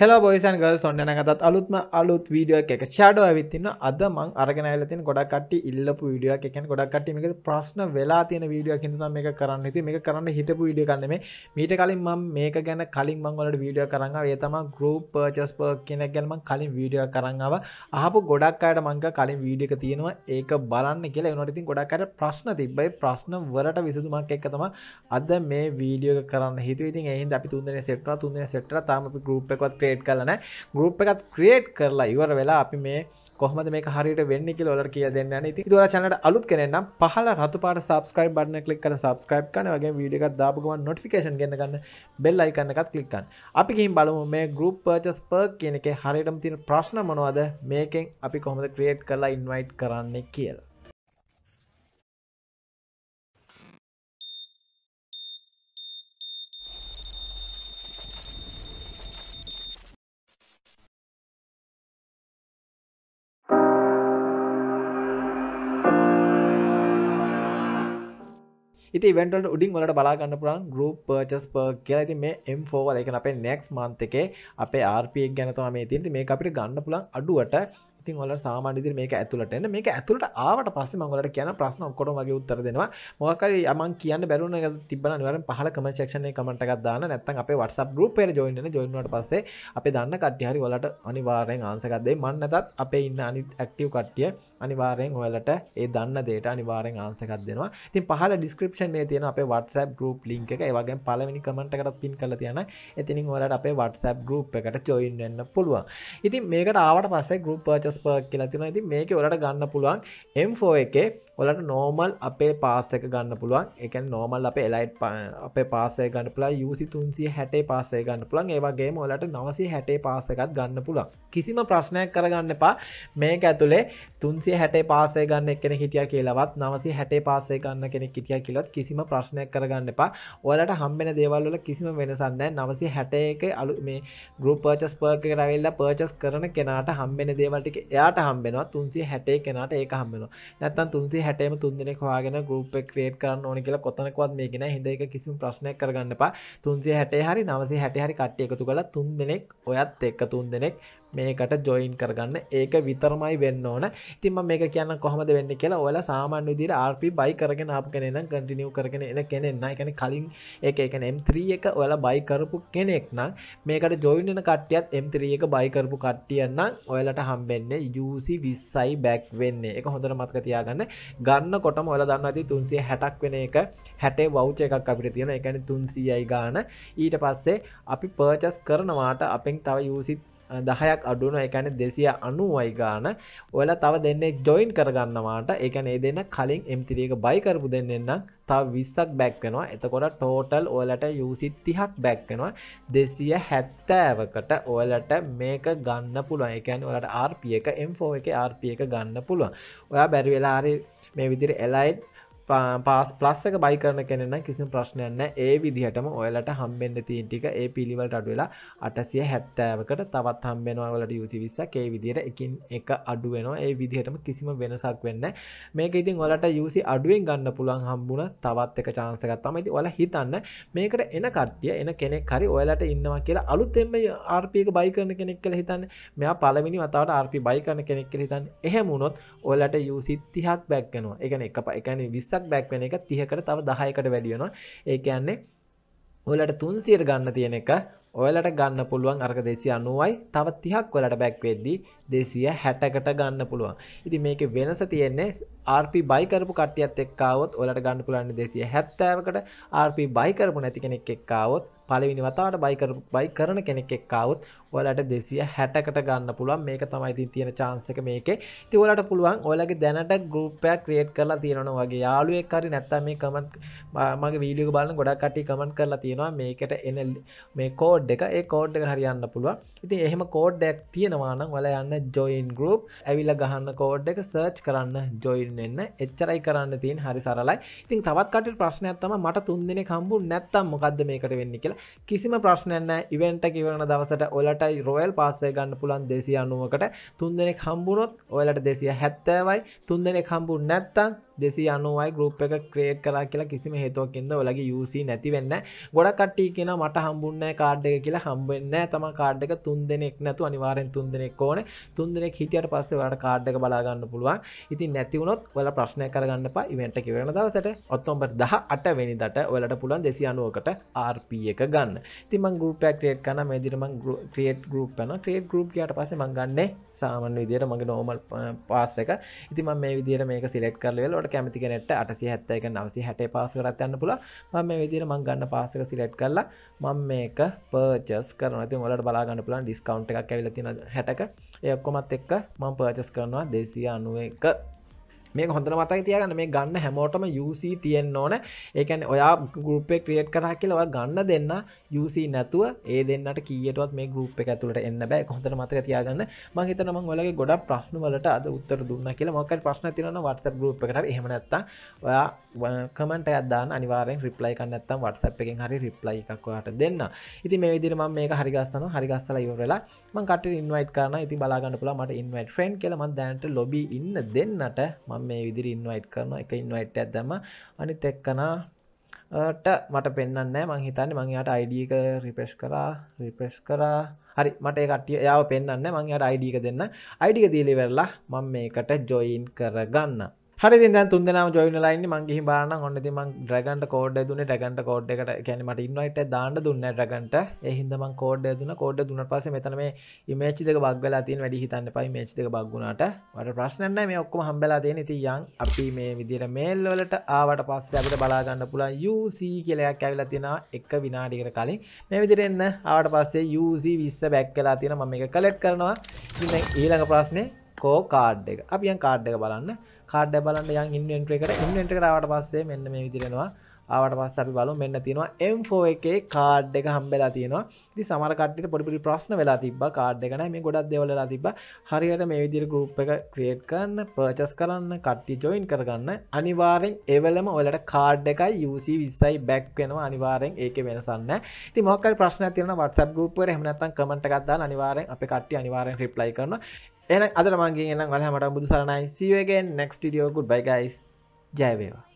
හෙල බොයිසන් ගල් සොන්නනගතත් අලුත්ම අලුත් වීඩියෝ එක ෂඩෝ ඇවිත්තින්න අද මං අරගෙනලතින් ගොඩක්ට ඉල්ලපු විඩියෝ එක ගොඩක්ට මේක ප්‍රශ්න වෙලා තියෙන වීඩියෝ හිතම මේ කරන්න ති මේ කරන්න හිතපු විඩිය කන්නම මීට කලින් ම මේක ගැන කලින් මංවලට වීඩියෝ කරන්න ඒතම ගරුප් පර්චස් ප කියෙන ගැනම කලින් වීඩියෝ කරන්නාව අහපු ගොඩක් අයට මංක කලින් වීඩියක තියෙනවා ඒක බලන්න කියලා එනොටතින් ගොඩක්කට ප්‍රශ්න තිබයි ප්‍රශ්න වලට විසතුමක් එක් තම අද මේ වීඩියෝ කරන්න හිතුවති එහි අපි තුන්දන සෙට්ට තුන්දන සෙට්ට තම ගරුප් එකත් ක්‍රේට් කලන ගරුප් එකත් ක්‍රේට් කරලා ඉවර වෙලා අපි මේ කොහමද මේ හරිට වෙන්න කිය ොල කිය දෙන්න ති දර චනට අලුත් කරනම් පහල රතුපාට සබස්ක්‍රයිබ් බන්න කලික් කන සබස්ක්‍රයිබ් කන වගේ විඩියකක් දාපුුව නොටිකේන් ගෙනගන්න බෙල්ලයිකන්නකත් කලික්කන් අපි කිහින් බලමු මේ ගරුප් පර්චස් පර් කියනෙ හරිටම් තින ප්‍රශ්න මොනවද මේකෙන් අපි කොහොමද ක්‍රේට් කරලා ඉන්වයිට් කරන්නේ කියලා ඉති වෙන්ට උඩින් වලට බලාගන්න පුරන් ගරුප් පර්චස් පර් කියලා ති මේ එම් ෝවල එක අපේ නෙක්ස් මන්ත එකේ අපේ ආර්පය ගැනතම මේ තින්ති මේ අපිට ගන්න පුලන් අඩුවට ඉතින් ඔල සාමානිදිර මේක ඇතුලට එන්න මේක ඇතුලට ආවට පස්ස මංගලට කියන ප්‍රශ්න ඔක්කොට වගේ උත්තර දෙනවා මොකල් යමන් කියන්න බැරුණ තිබන නිවර පහල කමශක්ෂණය කමටක් දාන්න නැත්තන් අප වටසප ගරුපය ජොයින්න ජොයිනට පස්සේ අප දන්න කට්ටිහරි වලට අනිවාරයෙන් ආන්සකක්දේ මන්නතත් අපේ ඉන්න අනි ඇක්ටව කට්ටිය අනිවාරයෙන් හොලට ඒ දන්න දේට අනිවාරෙන් ආන්සකක් දෙනවා තින් පහල ඩිස්ක්‍රපෂන් තියෙන අප වටසැබ් ගරුප් ලිංක එක වගේ පලවෙනි කමටකට පින් කල තියන එතිනින් හොලට අපේ වටසැබ් ගරුප් එකට චොයින්න්න පුළුවන් ඉතින් මේකට ආවට පස්සේ ගරුප් පර්චස් පර් කියලා තින ඇති මේක ඔලට ගන්න පුළුවන් එම් ෝ එකේ ඔලට නෝමල් අපේ පාස එක ගන්න පුළුවන් එක නෝමල් අප එලයිට් අපේ පාසය ගන්න පුලා යුසි තුන්සිය හැටේ පාසය ගන්න පුළන් ඒවාගේ ඔලට නවසි හැටේ පාසකත් ගන්න පුළන් කිසිම ප්‍රශ්නයක් කරගන්න එපා මේක ඇතුළේ තුන්සිය හැටේ පාසය ගන්න එකෙන හිටිය කියලවත් නවසි හැටේ පාසය ගන්න කෙනෙ හිටිය කියලත් කිසිම ප්‍රශ්නයක් කරගන්න එපා ඔලට හම්බෙන දේවල්ල කිසිම වෙනසන්න නවසි හැටේ එක අලු මේ ගරුප පර්චස් පර්ක කරවෙල්ලා පර්චස් කරන කෙනට හම්බෙන දේවල්ටික එයාට හම්බෙනවා තුන්සිය හැටේ කෙනට ඒ හම්බෙනවා නැත්තන් තුන්සිේ හැටම තුන්දෙනෙ හවාගෙන ගුප් ක්‍රේට් කරන්න ඕනි කියලා කොතනකවත් මේ ගෙන හිද එක කිසිම ප්‍රශ්නය කරගන්න පා තුන්සේ හැටේ හරි නවසේ හැටහරි කට්ටය එකතු කළ තුන් දෙනෙක් ඔයත් එක්ක තුන් දෙනෙක් මේකට ජොයින් කරගන්න ඒක විතරමයි වෙන්න ඕන ඉතින්ම මේක කියන්න කොහමද වෙන්න කියලා ඔල සාමාන්‍ය විදිර ආපි බයි කරගෙන අප කෙනෙන කටිනියව කරගෙන එන කෙනෙන්න එකන කලින් එක එකන M3 එක ඔල බයි කරපු කෙනෙක් නම් මේකට ජොයින්ෙන කට්ටියත් M3 එක බයි කරපු කට්ටියන්න ඔයලට හම්බෙන්න යසි විස්සයි බැක් වෙන්නේ එක හොඳර මත්ක තියාගන්න ගන්න කොටම ඔල දන්න ඇති තුන්සිය හැටක් වෙන එක හැටේ වෞච එකක් අපිට තියෙන එකන තුන්සියයි ගාන ඊට පස්සේ අපි පර්චස් කරනවාට අපෙන් තව යසිත් දහයක් අඩුන එකන දෙසිය අනුවයි ගාන ඔල තව දෙන්නේ ජොයින් කරගන්නවාට එකන ඒ දෙන්න කලින් එම්තිරියක බයිකරපු දෙන්නන්න තව විස්සක් බැක්වෙනවා එතකොට ටෝටල් ඕලට යුසිත් තිහක් බැක්වෙනවා දෙසිය හැත්තෑවකට ඔයලට මේක ගන්න පුළුව එකන් ඔලට ආර්පියක එම්ෆෝ එක ආර්පියක ගන්න පුළුව ඔයා බැරිවෙලාරි මේ විදිර එලයිට් පාස් පලස්සක බයි කරන කෙනෙන කිසි ප්‍රශ්නයන්න ඒ විදිහටම ඔයලට හම්බෙන්න්න තිීන් ටික ඒ පිළිවලට අඩුවෙලා අටසිය හැත්තෑවකට තවත් හම්බෙනවාලට යුසි විස්සක් ඒ විදිර එකින් එක අඩුවෙනවා ඒ විදිහටම කිසිම වෙනසක් වෙන්න මේක ඉතින් ඔලට යුසි අඩුවෙන් ගන්න පුළන් හම්බුණ තවත් එක චාන්සකත්තම ඇති ඔල හිතන්න මේකට එන කට්ටිය එන කෙනෙක් හරි ඔයලට ඉන්නවා කියලා අලුත් එම ආර්පික බයි කරන කෙනෙක් කළ හිතන්න මෙයා පලමිනි වතාවට ආර්පි බයි කරන කෙනෙක් හිතන්න එහෙමුණොත් ඔලට යුසි තිහක් බැක්කෙනවා එක එක ප එකන විස්සක් එකක් බැක් වෙන එක 30කට තව 10කට වැඩි වෙනවා. ඒ කියන්නේ ඔයාලට 300ට ගන්න තියෙන එක ඔයාලට ගන්න පුළුවන් අරක 290යි තව 30ක් ඔයාලට බැක් වෙද්දී දෙසිය හැටකට ගන්න පුළුවන් ඉති මේක වෙනස තියෙන්නේ RP බයිකරපු කටියත් එක්කාවොත් ඔලට ගන්න පුළන්න දෙසිය හැත්තෑවකට RP බයිකරපු නැති කෙනෙක් එක්කාවොත් පලවිනි වතාට බයිකර බයි කරන කෙනෙක් එක්කාවොත් ඔලට දෙසිය හැටකට ගන්න පුළුවන් මේක තමයිති තියෙන චාන්සක මේක තිවලට පුළුවන් ඔලගේ දැනට ගරුපයක් ක්‍රියට් කරලා තියෙනවන වගේ යාලුවෙක් කරි නැත්තම මේ කමට මගේ වීඩියක බලන්න ගොඩක් කටි කමට කරලා තියෙනවා මේකට එන මේ කෝඩ් එක ඒ කෝඩ් එක හරියන්න පුළුවන් ඉති එහෙම කෝඩ්ඩක් තියෙනවානම් වල යන්න ජොයින් ගරුප් ඇවිල්ල ගහන්න කෝඩ් එක සර්ච් කරන්න ජොයින් එන්න එච්චරයි කරන්න තින් හරි සරලයි ඉතින් තවත්කට ප්‍රශ්නයක්ත්තම මට තුන්දින කම්බු නැත්තම් මොකක්ද මේකට වෙන්න කියලා කිසිම ප්‍රශ්නයන්න ඉවෙන්ට කිවරන දවසට ඔලටයි රොයල් පාසේ ගන්න පුලන් දෙසිය අනුවකට තුන්දෙනෙක් හම්බුණොත් ඔයලට දෙසිය හැත්තවයි තුන්දෙනෙක් හම්බු නැත්තම් දෙසි අනුවයි ගරුප් එක ක්‍රේට් කරා කියලා කිසිම හේතුවකින්ද ඔලගේ යුස නැතිවෙන්න ගොඩ කට්ටි කියෙන මට හම්බුන්න කාඩ් එක කියලා හම්බෙන්න තම කාඩ් එක තුන් දෙනෙක් නැතු අනිවාරෙන් තුන් දෙනෙක් ඕන තුන්දෙනෙක් හිටියට පස්සේ වලට කාඩ්ඩක බලාගන්න පුළුවන් ඉතින් නැතිවුණොත් වල ප්‍රශ්නය කරගන්න පා ඉවෙන්ට කිවෙන දවසට ඔත්තොම්බට දහ අටවැනි දට ඔලට පුළන් දෙසි අනුවකට RP එක ගන්න තිමන් ගුප ක්‍රේට් කන මේදිරමන් ක්‍රේට් ගුප් පන ක්‍රේට් ගුප් ට පස මංගන්නේ සාමන් විදිර මගේ නෝමල් පාස එක ඉති ම මේ විදිර මේ සිලෙට් කරලට කැමති කෙනෙට අටසි හැත්ත එක නවසි හැට පාස කරත්යන්න පුල ම මේ විදිර මං ගන්න පාසක සිලෙට් කරලා මං මේක පර්චස් කරනති ොලට බලාගන්න පුලන් ඩිස්කවන්් එකක් ඇවිලතින හැටක එක්කොමත් එක්ක මං පර්චස් කරනවා දෙසිය අනුව එක මේ හොඳ මතයි තියගන්න මේ ගන්න හැමෝටම UC තියෙන් ඕන ඒකැන ඔයා ගුපේ ක්‍රියට් කරහ කියලවා ගන්න දෙන්න UC නැතුව ඒ දෙන්නට කියටත් මේ ගුප් එකඇතුලට එන්න බෑ හොඳ මතක තියාගන්න මහිතනම ඔලගේ ගොඩ ප්‍රශ්න වලට අද උත්තර දුන්න කියලා මොකට ප්‍රශ්න තිරන වටස ගුප් එකට හෙමනැත්ත ඔයා කමට අදදාන අනිවාරෙන් රිප්ලයි කන්නත්තම් වටසප් එකෙන් හරි රිප්ලයි එකක්වාට දෙන්න ඉති මේ විදිරම මේ හරිගස්සන හරිගස්සල ඉවරලා මංකට ඉන්වයිට කරන ඉති බලාගන්න පුලා මට ඉන්වයිට ෆ්‍රන්් කියලම දැන්ට ලොබි ඉන්න දෙන්නට මම මම මේ විදිරි ඉන්වයිට් කරන එක ඉන්වයිට් ඇදම අනිත් එක්කනා ට මට පෙන්න්නෑ මං හිතන්න මංයාට අයිඩියක රිපෙස් කරා රිපෙස් කරා හරි මට කටිය යාව පෙන්න්න මංයාට අයිඩියක දෙන්න අයිඩික දීලි වෙල්ලා මං මේකට ජොයින් කරගන්න හරි ද තුන්දන ජොයින ලයින්න මගේ බාන ඔන්න ම ්‍රගන්ට කෝඩ් දුන ටගන්ට කෝඩ් එකට කැන මට ඉන්නයිට දාන්න දුන්න ටගන්ට එහින්දම කෝඩ් දුන කෝඩ් දුන පස මෙතනම මේච්චික බක්ගල තින් වැඩි හිතන්න පයි මේච්චික බක්ගුණට වට ප්‍රශ්නන්න මේ ඔක්කොම හම්බලා දේ නති යන් අපි මේ විදිර මේල්වලට ආවට පස්ස අපට බලාගන්න පුලා UC කියලයක් ඇවිල තිෙන එක විනාඩිකට කලින් මේ විදිරෙන්න්න ආවට පස්සේ UC විස්ස බැක් කලා තියෙන ම එක කලෙට් කරනවා ඊළඟ ප්‍රශ්නය කෝ කාඩ් එක අපියන් කාඩ් එක බලන්න කාඩ බලන්න යන් ඉන්වෙන්ට්‍ර එකට ඉන්වෙන්ට් කරාවට පස්සේ මෙන්න මේ විදිරෙනවා ආවට පස්ස අපි බලු මෙන්න තියෙනවා M4 එකේ කාඩ් එක හම්බෙලා තියෙනවා ඉති සමර කට්ටිට පොඩිපිරි ප්‍රශ්න වෙලා තිබ කාඩ් එකන මේ ගොඩක් දෙවලලා තිබ හරියට මේ විදිර ගරුප් එක ක්‍රියට් කරන්න පර්චස් කරන්න කට්ටි ජොයින් කරගන්න අනිවාරෙන් එවලම ඔලට කාඩ් එකයි යුසි විස්සයි බැක් වෙනවා අනිවාරෙන් ඒක වෙනසන්න ති මොකල් ප්‍රශ්න තියන වටස ගුප හමනත්තන් කමට ගත්දා අනිවාරෙන් අප කට්ටි අනිවාරෙන් රිප්ලයි කරන එන අදරමගේ එනම් වලහමට බුදු සරණයි සියුවගෙන් නෙක්ස්ට ටිඩියෝ ගුඩ් බයිගයිස් ජයවේවා